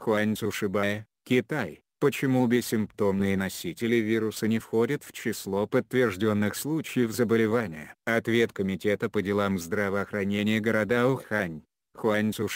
Хуаньцу Китай. Почему бессимптомные носители вируса не входят в число подтвержденных случаев заболевания? Ответ Комитета по делам здравоохранения города Ухань. Хуаньцу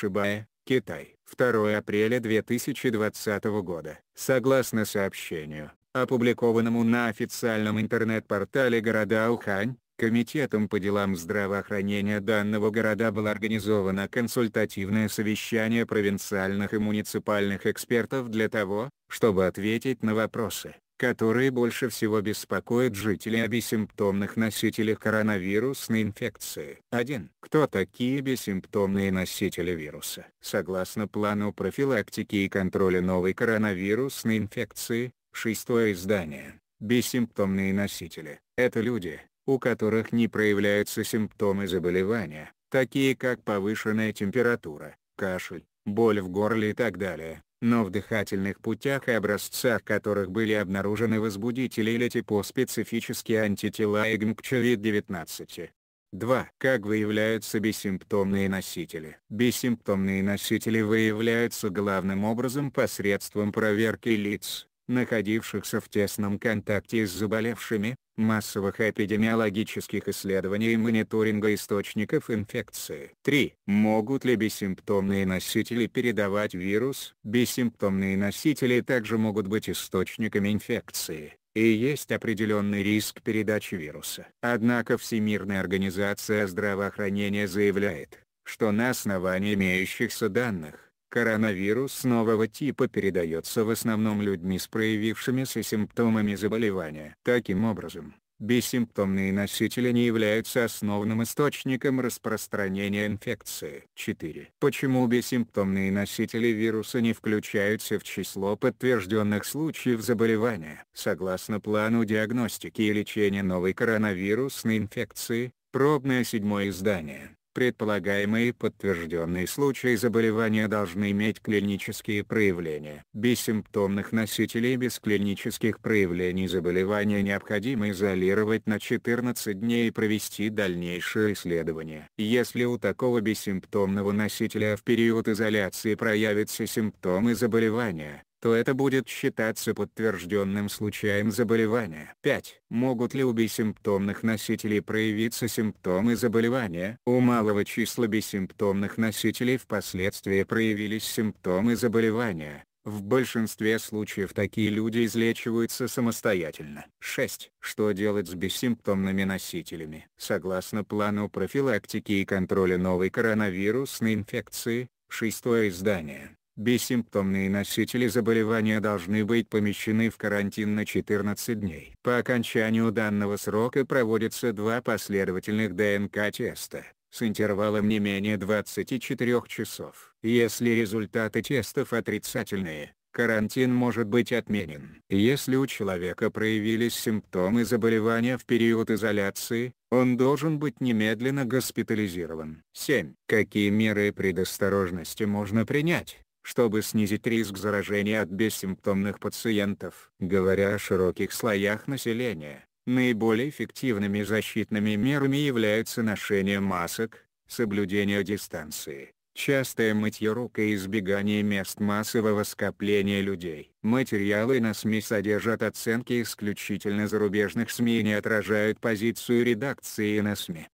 Китай. 2 апреля 2020 года. Согласно сообщению, опубликованному на официальном интернет-портале города Ухань, Комитетом по делам здравоохранения данного города было организовано консультативное совещание провинциальных и муниципальных экспертов для того, чтобы ответить на вопросы, которые больше всего беспокоят жителей о бессимптомных носителях коронавирусной инфекции. 1. Кто такие бессимптомные носители вируса? Согласно плану профилактики и контроля новой коронавирусной инфекции, шестое издание, бессимптомные носители – это люди, у которых не проявляются симптомы заболевания, такие как повышенная температура, кашель, боль в горле и так далее, но в дыхательных путях и образцах которых были обнаружены возбудители или типоспецифические антитела ИГМ к COVID-19. 2. Как выявляются бессимптомные носители? Бессимптомные носители выявляются главным образом посредством проверки лиц, находившихся в тесном контакте с заболевшими, массовых эпидемиологических исследований и мониторинга источников инфекции. 3. Могут ли бессимптомные носители передавать вирус? Бессимптомные носители также могут быть источниками инфекции и есть определенный риск передачи вируса. Однако Всемирная организация здравоохранения заявляет, что на основании имеющихся данных, Коронавирус нового типа передается в основном людьми с проявившимися симптомами заболевания. Таким образом, бессимптомные носители не являются основным источником распространения инфекции. 4. Почему бессимптомные носители вируса не включаются в число подтвержденных случаев заболевания? Согласно плану диагностики и лечения новой коронавирусной инфекции, пробное седьмое издание, Предполагаемые подтвержденные случаи заболевания должны иметь клинические проявления. Бессимптомных носителей без клинических проявлений заболевания необходимо изолировать на 14 дней и провести дальнейшее исследование. Если у такого бессимптомного носителя в период изоляции проявятся симптомы заболевания, то это будет считаться подтвержденным случаем заболевания. 5. Могут ли у бессимптомных носителей проявиться симптомы заболевания? У малого числа бессимптомных носителей впоследствии проявились симптомы заболевания. В большинстве случаев такие люди излечиваются самостоятельно. 6. Что делать с бессимптомными носителями? Согласно плану профилактики и контроля новой коронавирусной инфекции, шестое издание, Бессимптомные носители заболевания должны быть помещены в карантин на 14 дней. По окончанию данного срока проводятся два последовательных ДНК-теста с интервалом не менее 24 часов. Если результаты тестов отрицательные, карантин может быть отменен. Если у человека проявились симптомы заболевания в период изоляции, он должен быть немедленно госпитализирован. 7. Какие меры предосторожности можно принять? чтобы снизить риск заражения от бессимптомных пациентов. Говоря о широких слоях населения, наиболее эффективными защитными мерами являются ношение масок, соблюдение дистанции, частое мытье рук и избегание мест массового скопления людей. Материалы на СМИ содержат оценки исключительно зарубежных СМИ и не отражают позицию редакции на СМИ.